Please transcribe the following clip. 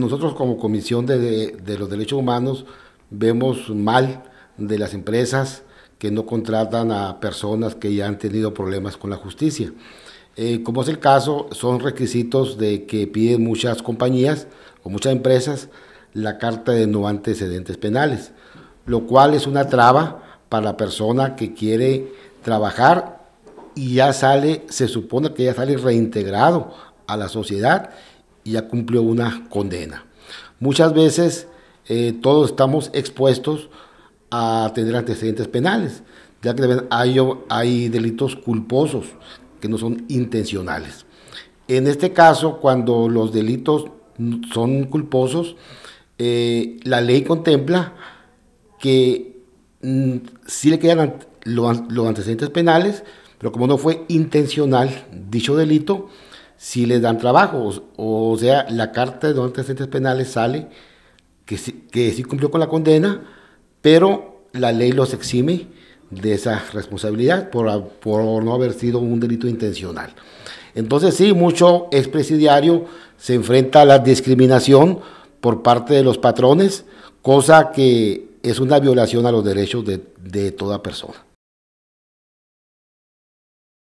nosotros como Comisión de, los Derechos Humanos vemos mal de las empresas que no contratan a personas que ya han tenido problemas con la justicia. Eh, como es el caso, son requisitos de que piden muchas compañías o muchas empresas la carta de no antecedentes penales, lo cual es una traba para la persona que quiere trabajar y ya sale, se supone que ya sale reintegrado a la sociedad y ya cumplió una condena. Muchas veces eh, todos estamos expuestos a tener antecedentes penales, ya que hay, hay delitos culposos que no son intencionales. En este caso, cuando los delitos son culposos, eh, la ley contempla que si mm, sí le quedan los antecedentes penales, pero como no fue intencional dicho delito, si les dan trabajo, O sea, la carta de los antecedentes penales sale que sí, que sí cumplió con la condena, pero la ley los exime de esa responsabilidad por, no haber sido un delito intencional. Entonces sí, mucho expresidiario se enfrenta a la discriminación por parte de los patrones, cosa que es una violación a los derechos de, de toda persona.